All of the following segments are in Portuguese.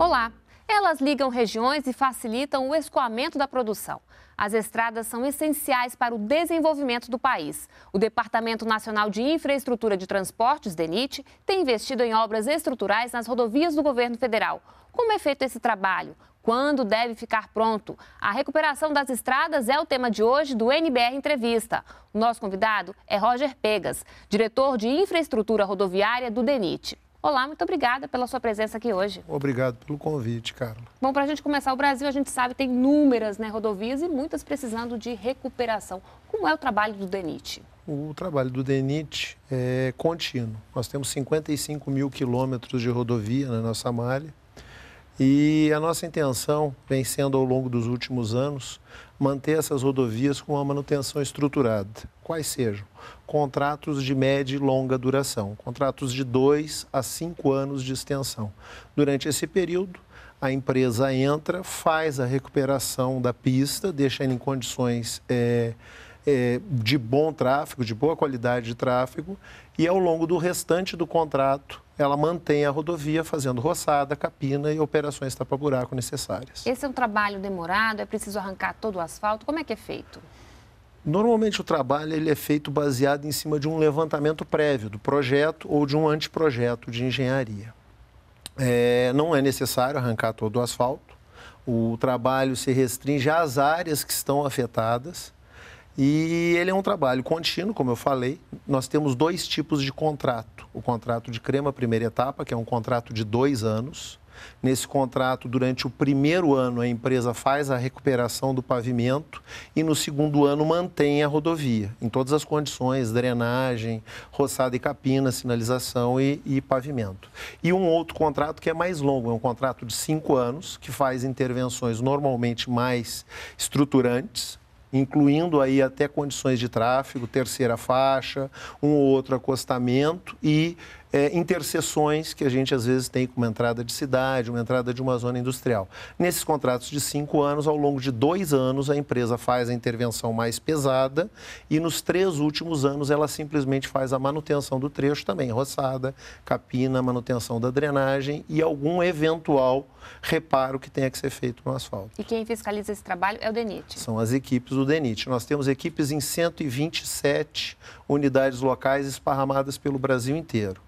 Olá! Elas ligam regiões e facilitam o escoamento da produção. As estradas são essenciais para o desenvolvimento do país. O Departamento Nacional de Infraestrutura de Transportes, DENIT, tem investido em obras estruturais nas rodovias do governo federal. Como é feito esse trabalho? Quando deve ficar pronto? A recuperação das estradas é o tema de hoje do NBR Entrevista. O nosso convidado é Roger Pegas, diretor de Infraestrutura Rodoviária do DENIT. Olá, muito obrigada pela sua presença aqui hoje. Obrigado pelo convite, Carla. Bom, para a gente começar, o Brasil, a gente sabe, tem inúmeras né, rodovias e muitas precisando de recuperação. Como é o trabalho do DENIT? O trabalho do DENIT é contínuo. Nós temos 55 mil quilômetros de rodovia na nossa malha. E a nossa intenção vem sendo, ao longo dos últimos anos, manter essas rodovias com uma manutenção estruturada quais sejam contratos de média e longa duração, contratos de dois a cinco anos de extensão. Durante esse período, a empresa entra, faz a recuperação da pista, deixa ela em condições é, é, de bom tráfego, de boa qualidade de tráfego, e ao longo do restante do contrato, ela mantém a rodovia fazendo roçada, capina e operações tapa-buraco necessárias. Esse é um trabalho demorado, é preciso arrancar todo o asfalto, como é que é feito? Normalmente o trabalho ele é feito baseado em cima de um levantamento prévio do projeto ou de um anteprojeto de engenharia. É, não é necessário arrancar todo o asfalto. O trabalho se restringe às áreas que estão afetadas. E ele é um trabalho contínuo, como eu falei. Nós temos dois tipos de contrato: o contrato de crema, primeira etapa, que é um contrato de dois anos, Nesse contrato, durante o primeiro ano, a empresa faz a recuperação do pavimento e no segundo ano mantém a rodovia, em todas as condições, drenagem, roçada e capina, sinalização e, e pavimento. E um outro contrato que é mais longo, é um contrato de cinco anos, que faz intervenções normalmente mais estruturantes, incluindo aí até condições de tráfego, terceira faixa, um ou outro acostamento e é, interseções que a gente às vezes tem com uma entrada de cidade, uma entrada de uma zona industrial. Nesses contratos de cinco anos, ao longo de dois anos, a empresa faz a intervenção mais pesada e nos três últimos anos ela simplesmente faz a manutenção do trecho também, roçada, capina, manutenção da drenagem e algum eventual reparo que tenha que ser feito no asfalto. E quem fiscaliza esse trabalho é o DENIT? São as equipes do DENIT. Nós temos equipes em 127 unidades locais esparramadas pelo Brasil inteiro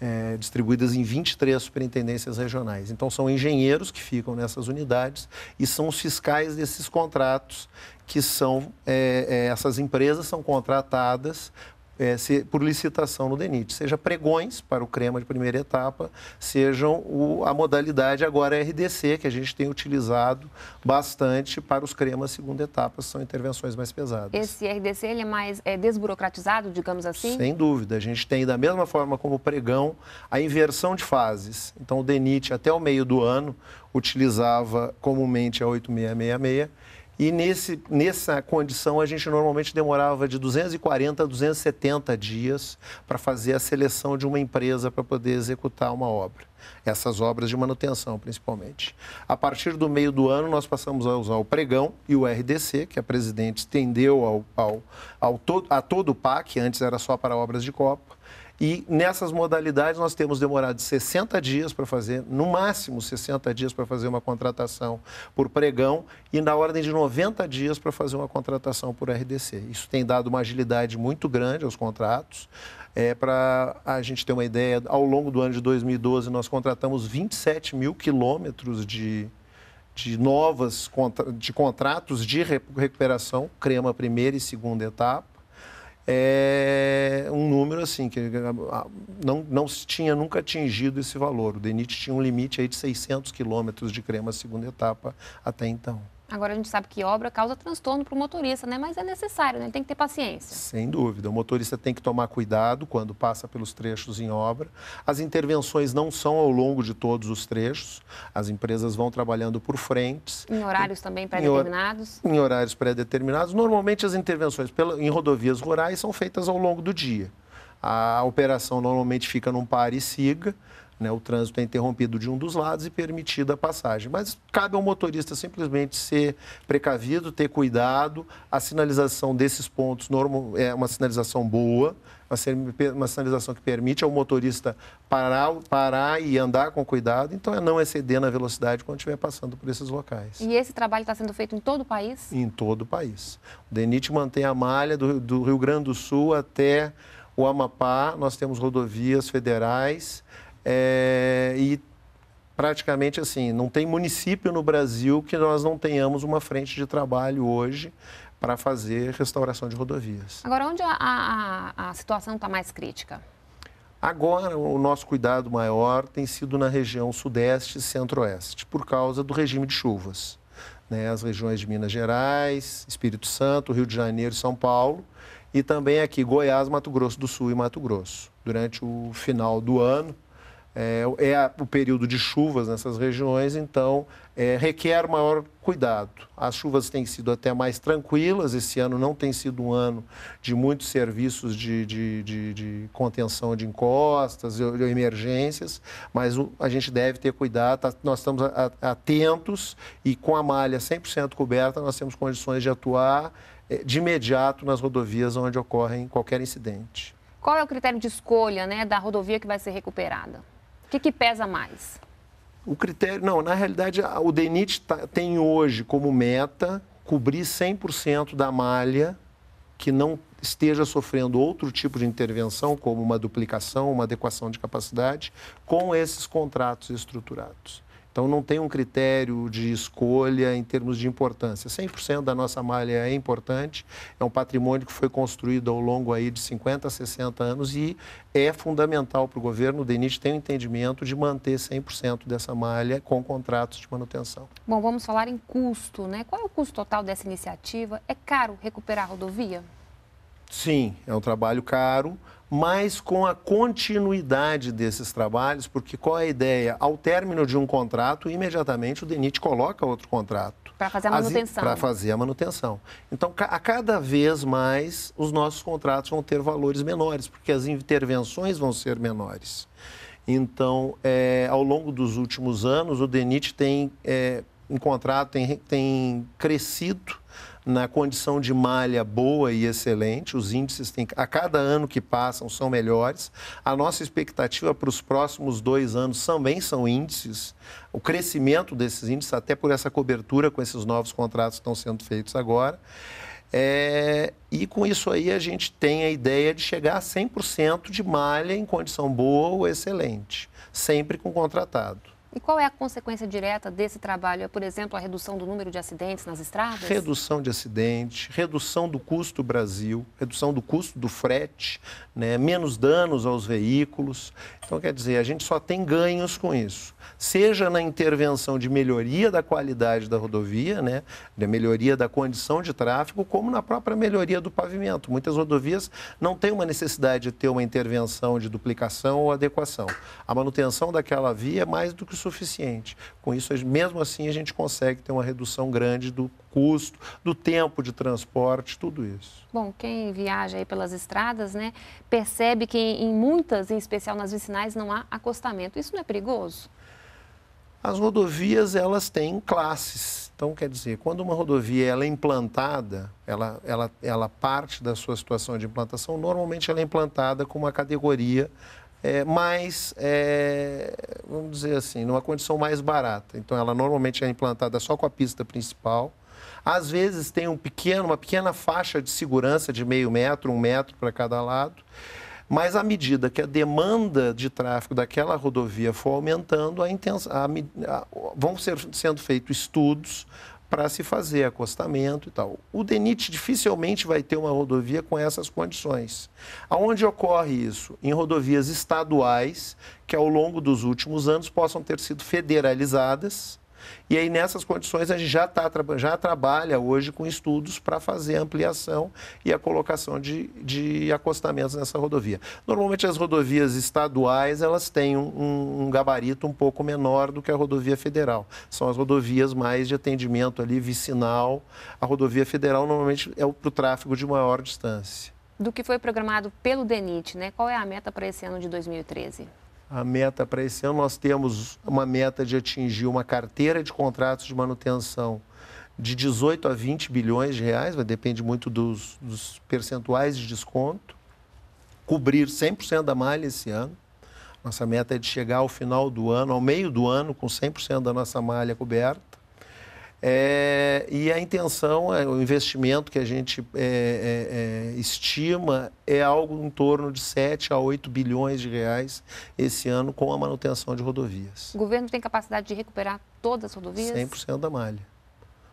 é, distribuídas em 23 superintendências regionais. Então, são engenheiros que ficam nessas unidades e são os fiscais desses contratos que são, é, é, essas empresas são contratadas é, se, por licitação no DENIT, seja pregões para o crema de primeira etapa, sejam o, a modalidade agora é RDC, que a gente tem utilizado bastante para os cremas segunda etapa, são intervenções mais pesadas. Esse RDC ele é mais é, desburocratizado, digamos assim? Sem dúvida. A gente tem, da mesma forma como o pregão, a inversão de fases. Então, o DENIT, até o meio do ano, utilizava comumente a 8666 e nesse, nessa condição, a gente normalmente demorava de 240 a 270 dias para fazer a seleção de uma empresa para poder executar uma obra. Essas obras de manutenção, principalmente. A partir do meio do ano, nós passamos a usar o pregão e o RDC, que a presidente estendeu ao, ao, ao a todo o PAC, antes era só para obras de copa. E nessas modalidades nós temos demorado 60 dias para fazer, no máximo 60 dias para fazer uma contratação por pregão e na ordem de 90 dias para fazer uma contratação por RDC. Isso tem dado uma agilidade muito grande aos contratos. É, para a gente ter uma ideia, ao longo do ano de 2012 nós contratamos 27 mil quilômetros de, de novas de contratos de recuperação, CREMA primeira e segunda etapa é um número assim que ah, ah, não, não tinha nunca atingido esse valor. O DENIT tinha um limite aí de 600 quilômetros de crema segunda etapa até então. Agora a gente sabe que obra causa transtorno para o motorista, né? Mas é necessário, né? Tem que ter paciência. Sem dúvida. O motorista tem que tomar cuidado quando passa pelos trechos em obra. As intervenções não são ao longo de todos os trechos. As empresas vão trabalhando por frentes. Em horários também pré-determinados? Em, horários pré-determinados. Normalmente as intervenções em rodovias rurais são feitas ao longo do dia. A operação normalmente fica num pare e siga né, o trânsito é interrompido de um dos lados e permitida a passagem. Mas cabe ao motorista simplesmente ser precavido, ter cuidado. A sinalização desses pontos normal, é uma sinalização boa, uma sinalização que permite ao motorista parar, parar e andar com cuidado. Então, é não exceder na velocidade quando estiver passando por esses locais. E esse trabalho está sendo feito em todo o país? Em todo o país. O DENIT mantém a malha do, do Rio Grande do Sul até o Amapá. Nós temos rodovias federais. É, e praticamente assim, não tem município no Brasil que nós não tenhamos uma frente de trabalho hoje para fazer restauração de rodovias. Agora, onde a, a, a situação está mais crítica? Agora, o nosso cuidado maior tem sido na região sudeste e centro-oeste, por causa do regime de chuvas. Né? As regiões de Minas Gerais, Espírito Santo, Rio de Janeiro e São Paulo, e também aqui Goiás, Mato Grosso do Sul e Mato Grosso. Durante o final do ano, é, é o período de chuvas nessas regiões, então é, requer maior cuidado. As chuvas têm sido até mais tranquilas, esse ano não tem sido um ano de muitos serviços de, de, de, de contenção de encostas, ou emergências, mas o, a gente deve ter cuidado, tá, nós estamos atentos e com a malha 100% coberta, nós temos condições de atuar é, de imediato nas rodovias onde ocorrem qualquer incidente. Qual é o critério de escolha né, da rodovia que vai ser recuperada? que, que pesa mais? O critério, não, na realidade, o DENIT tá, tem hoje como meta cobrir 100% da malha que não esteja sofrendo outro tipo de intervenção, como uma duplicação, uma adequação de capacidade, com esses contratos estruturados. Então não tem um critério de escolha em termos de importância. 100% da nossa malha é importante, é um patrimônio que foi construído ao longo aí de 50, 60 anos e é fundamental para o governo. O DENIT tem o entendimento de manter 100% dessa malha com contratos de manutenção. Bom, vamos falar em custo, né? Qual é o custo total dessa iniciativa? É caro recuperar a rodovia? Sim, é um trabalho caro, mas com a continuidade desses trabalhos, porque qual é a ideia? Ao término de um contrato, imediatamente o DENIT coloca outro contrato. Para fazer a manutenção. Para fazer a manutenção. Então, a cada vez mais, os nossos contratos vão ter valores menores, porque as intervenções vão ser menores. Então, é, ao longo dos últimos anos, o DENIT tem é, encontrado, tem, tem crescido na condição de malha boa e excelente. Os índices têm, a cada ano que passam são melhores. A nossa expectativa para os próximos dois anos também são índices. O crescimento desses índices, até por essa cobertura com esses novos contratos que estão sendo feitos agora. É, e com isso aí a gente tem a ideia de chegar a 100% de malha em condição boa ou excelente, sempre com contratado. E qual é a consequência direta desse trabalho? É, por exemplo, a redução do número de acidentes nas estradas? Redução de acidentes, redução do custo Brasil, redução do custo do frete, né? menos danos aos veículos. Então, quer dizer, a gente só tem ganhos com isso. Seja na intervenção de melhoria da qualidade da rodovia, né? da melhoria da condição de tráfego, como na própria melhoria do pavimento. Muitas rodovias não têm uma necessidade de ter uma intervenção de duplicação ou adequação. A manutenção daquela via é mais do que suficiente. Com isso, mesmo assim, a gente consegue ter uma redução grande do custo, do tempo de transporte, tudo isso. Bom, quem viaja aí pelas estradas, né, percebe que em muitas, em especial nas vicinais, não há acostamento. Isso não é perigoso? As rodovias, elas têm classes. Então, quer dizer, quando uma rodovia ela é implantada, ela, ela, ela parte da sua situação de implantação, normalmente ela é implantada com uma categoria é, mais, é, vamos dizer assim, numa condição mais barata. Então, ela normalmente é implantada só com a pista principal. Às vezes tem um pequeno, uma pequena faixa de segurança de meio metro, um metro para cada lado. Mas à medida que a demanda de tráfego daquela rodovia for aumentando, a intensa, a, a, vão ser, sendo feitos estudos para se fazer acostamento e tal. O DENIT dificilmente vai ter uma rodovia com essas condições. Aonde ocorre isso? Em rodovias estaduais, que ao longo dos últimos anos possam ter sido federalizadas e aí, nessas condições, a gente já, tá, já trabalha hoje com estudos para fazer a ampliação e a colocação de, de acostamentos nessa rodovia. Normalmente, as rodovias estaduais elas têm um, um gabarito um pouco menor do que a rodovia federal. São as rodovias mais de atendimento ali, vicinal. A rodovia federal normalmente é para o tráfego de maior distância do que foi programado pelo DENIT, né? Qual é a meta para esse ano de 2013? a meta para esse ano, nós temos uma meta de atingir uma carteira de contratos de manutenção de 18 a 20 bilhões de reais, vai depende muito dos, dos percentuais de desconto, cobrir 100% da malha esse ano. Nossa meta é de chegar ao final do ano, ao meio do ano, com 100% da nossa malha coberta. É, e a intenção, é, o investimento que a gente é, é, é, estima é algo em torno de 7 a 8 bilhões de reais esse ano com a manutenção de rodovias. O governo tem capacidade de recuperar todas as rodovias? 100% da malha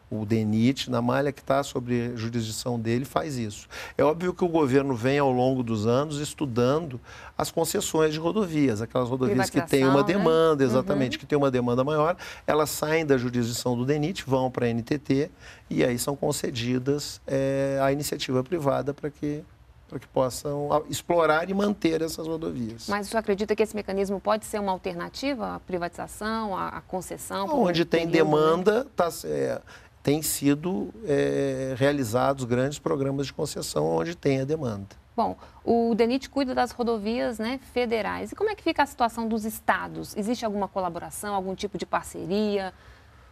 o DENIT, na malha que está sobre jurisdição dele, faz isso. É óbvio que o governo vem ao longo dos anos estudando as concessões de rodovias, aquelas rodovias que têm uma né? demanda, né? exatamente, uhum. que têm uma demanda maior, elas saem da jurisdição do DENIT, vão para a NTT e aí são concedidas é, eh, à iniciativa privada para que para que possam ah, explorar e manter essas rodovias. Mas o senhor acredita que esse mecanismo pode ser uma alternativa à privatização, à concessão? Onde tem período, é demanda, está é, eh, tem sido é, realizados grandes programas de concessão onde tem a demanda. Bom, o DENIT cuida das rodovias né, federais. E como é que fica a situação dos estados? Existe alguma colaboração, algum tipo de parceria?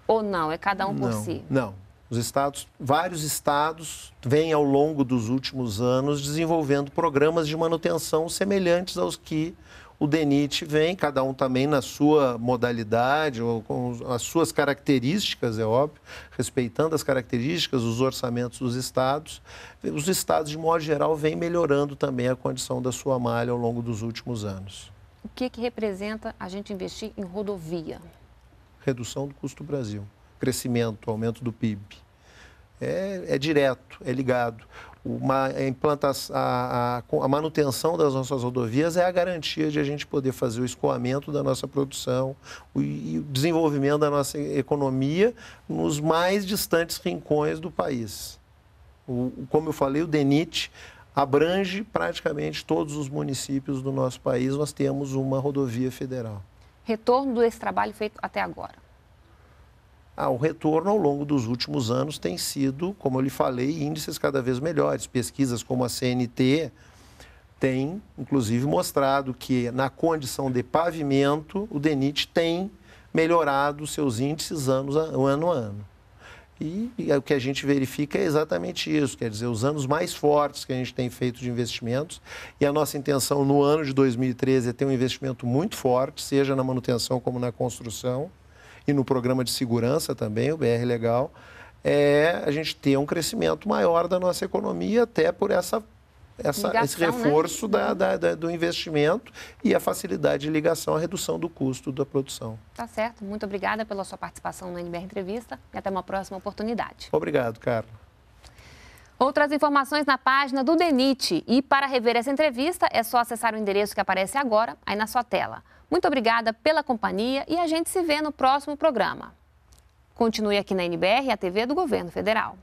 Ou não? É cada um não, por si? Não. Os estados, vários estados vêm ao longo dos últimos anos desenvolvendo programas de manutenção semelhantes aos que o DENIT vem, cada um também na sua modalidade, ou com as suas características, é óbvio, respeitando as características, os orçamentos dos estados. Os estados, de modo geral, vêm melhorando também a condição da sua malha ao longo dos últimos anos. O que, que representa a gente investir em rodovia? Redução do custo do Brasil, crescimento, aumento do PIB. É, é direto, é ligado uma implantação, a, a, manutenção das nossas rodovias é a garantia de a gente poder fazer o escoamento da nossa produção o, e o desenvolvimento da nossa economia nos mais distantes rincões do país. O, como eu falei, o DENIT abrange praticamente todos os municípios do nosso país, nós temos uma rodovia federal. Retorno desse trabalho feito até agora? ah, o retorno ao longo dos últimos anos tem sido, como eu lhe falei, índices cada vez melhores. Pesquisas como a CNT tem, inclusive, mostrado que na condição de pavimento, o DENIT tem melhorado seus índices anos a, ano a ano. E, e é o que a gente verifica é exatamente isso, quer dizer, os anos mais fortes que a gente tem feito de investimentos e a nossa intenção no ano de 2013 é ter um investimento muito forte, seja na manutenção como na construção e no programa de segurança também, o BR Legal, é a gente ter um crescimento maior da nossa economia, até por essa essa, ligação, esse né? reforço né? da, uhum. da, da, do investimento e a facilidade de ligação, a redução do custo da produção. Tá certo. Muito obrigada pela sua participação na NBR Entrevista e até uma próxima oportunidade. Obrigado, Carla. Outras informações na página do DENIT. E para rever essa entrevista, é só acessar o endereço que aparece agora aí na sua tela muito obrigada pela companhia e a gente se vê no próximo programa. Continue aqui na NBR, a TV do Governo Federal.